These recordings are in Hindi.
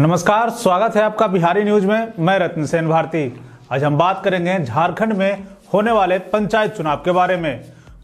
नमस्कार स्वागत है आपका बिहारी न्यूज में मैं रत्न सेन भारती आज हम बात करेंगे झारखंड में होने वाले पंचायत चुनाव के बारे में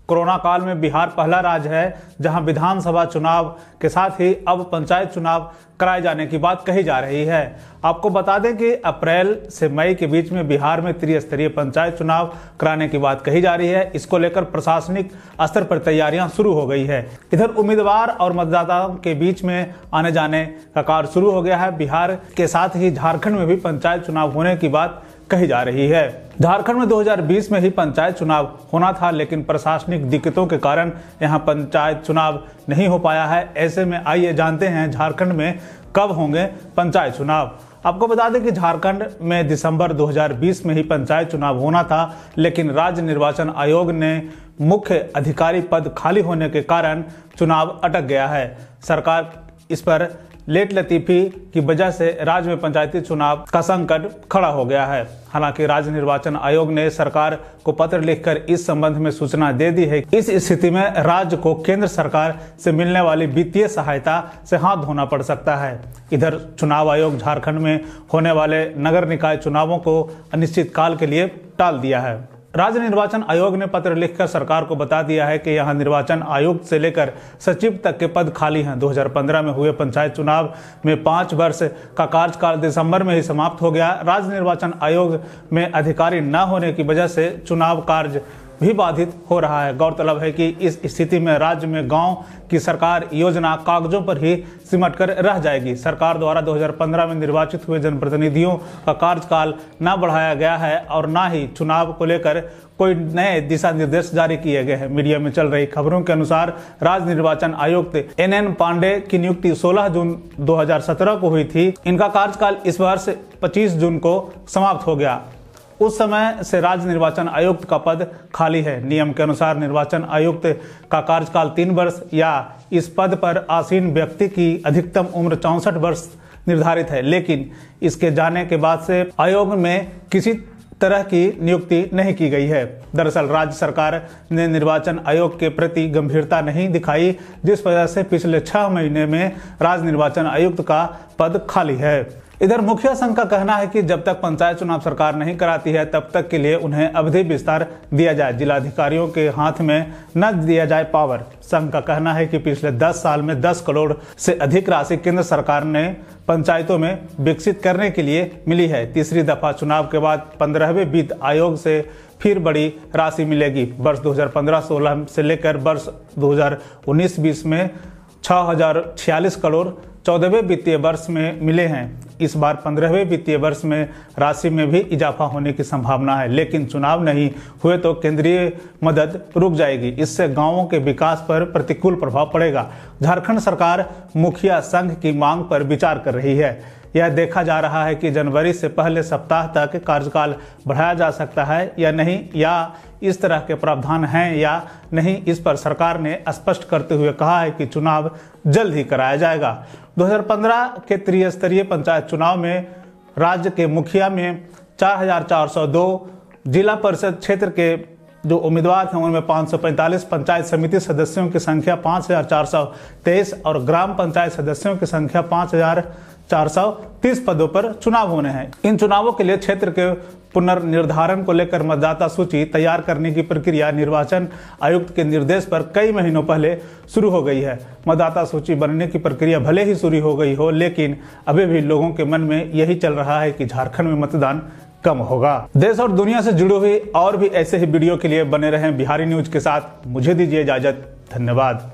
कोरोना काल में बिहार पहला राज्य है जहां विधानसभा चुनाव के साथ ही अब पंचायत चुनाव कराए जाने की बात कही जा रही है आपको बता दें कि अप्रैल से मई के बीच में बिहार में त्रिस्तरीय पंचायत चुनाव कराने की बात कही जा रही है इसको लेकर प्रशासनिक स्तर पर तैयारियां शुरू हो गई है इधर उम्मीदवार और मतदाताओं के बीच में आने जाने का कार्य शुरू हो गया है बिहार के साथ ही झारखंड में भी पंचायत चुनाव होने की बात कही जा रही है झारखंड में 2020 में ही पंचायत चुनाव होना था लेकिन प्रशासनिक दिक्कतों के कारण यहां पंचायत चुनाव नहीं हो पाया है ऐसे में आइए जानते हैं झारखंड में कब होंगे पंचायत चुनाव आपको बता दें कि झारखंड में दिसंबर 2020 में ही पंचायत चुनाव होना था लेकिन राज्य निर्वाचन आयोग ने मुख्य अधिकारी पद खाली होने के कारण चुनाव अटक गया है सरकार इस पर लेट लतीफी की वजह से राज्य में पंचायती चुनाव का संकट खड़ा हो गया है हालांकि राज्य निर्वाचन आयोग ने सरकार को पत्र लिखकर इस संबंध में सूचना दे दी है इस स्थिति में राज्य को केंद्र सरकार से मिलने वाली वित्तीय सहायता से हाथ धोना पड़ सकता है इधर चुनाव आयोग झारखंड में होने वाले नगर निकाय चुनावों को अनिश्चित काल के लिए टाल दिया है राज्य निर्वाचन आयोग ने पत्र लिखकर सरकार को बता दिया है कि यहां निर्वाचन आयुक्त से लेकर सचिव तक के पद खाली हैं 2015 में हुए पंचायत चुनाव में पाँच वर्ष का कार्यकाल दिसंबर में ही समाप्त हो गया राज्य निर्वाचन आयोग में अधिकारी न होने की वजह से चुनाव कार्य भी बाधित हो रहा है गौरतलब है कि इस स्थिति में राज्य में गांव की सरकार योजना कागजों पर ही सिमट कर रह जाएगी सरकार द्वारा 2015 में निर्वाचित हुए जनप्रतिनिधियों का कार्यकाल न बढ़ाया गया है और न ही चुनाव को लेकर कोई नए दिशा निर्देश जारी किए गए हैं मीडिया में चल रही खबरों के अनुसार राज्य निर्वाचन आयुक्त एन एन पांडे की नियुक्ति 16 जून 2017 को हुई थी इनका कार्यकाल इस वर्ष 25 जून को समाप्त हो गया उस समय से राज्य निर्वाचन आयुक्त का पद खाली है नियम के अनुसार निर्वाचन आयुक्त का कार्यकाल तीन वर्ष या इस पद पर आसीन व्यक्ति की अधिकतम उम्र चौसठ वर्ष निर्धारित है लेकिन इसके जाने के बाद से आयोग में किसी तरह की नियुक्ति नहीं की गई है दरअसल राज्य सरकार ने निर्वाचन आयोग के प्रति गंभीरता नहीं दिखाई जिस वजह से पिछले छह महीने में राज्य निर्वाचन आयुक्त का पद खाली है इधर मुखिया संघ का कहना है कि जब तक पंचायत चुनाव सरकार नहीं कराती है तब तक के लिए उन्हें अवधि विस्तार दिया जाए जिलाधिकारियों के हाथ में न दिया जाए पावर संघ का कहना है कि पिछले 10 साल में 10 करोड़ से अधिक राशि केंद्र सरकार ने पंचायतों में विकसित करने के लिए मिली है तीसरी दफा चुनाव के बाद पंद्रहवें वित्त आयोग से फिर बड़ी राशि मिलेगी वर्ष 2015-16 से लेकर वर्ष 2019-20 में छह करोड़ चौदहवें वित्तीय वर्ष में मिले हैं इस बार पंद्रहवें वित्तीय वर्ष में राशि में भी इजाफा होने की संभावना है लेकिन चुनाव नहीं हुए तो केंद्रीय मदद रुक जाएगी इससे गांवों के विकास पर प्रतिकूल प्रभाव पड़ेगा झारखंड सरकार मुखिया संघ की मांग पर विचार कर रही है यह देखा जा रहा है कि जनवरी से पहले सप्ताह तक कार्यकाल बढ़ाया जा सकता है या नहीं या इस तरह के प्रावधान हैं या नहीं इस पर सरकार ने स्पष्ट करते हुए कहा है कि चुनाव जल्द ही कराया जाएगा 2015 के त्रिस्तरीय पंचायत चुनाव में राज्य के मुखिया में 4402 जिला परिषद क्षेत्र के जो उम्मीदवार थे उनमें 545 पंचायत समिति सदस्यों की संख्या पाँच और ग्राम पंचायत सदस्यों की संख्या पाँच 430 पदों पर चुनाव होने हैं इन चुनावों के लिए क्षेत्र के पुनर्निर्धारण को लेकर मतदाता सूची तैयार करने की प्रक्रिया निर्वाचन आयुक्त के निर्देश पर कई महीनों पहले शुरू हो गई है मतदाता सूची बनने की प्रक्रिया भले ही शुरू हो गई हो लेकिन अभी भी लोगों के मन में यही चल रहा है कि झारखंड में मतदान कम होगा देश और दुनिया से जुड़ी हुई और भी ऐसे ही वीडियो के लिए बने रहे बिहारी न्यूज के साथ मुझे दीजिए इजाजत धन्यवाद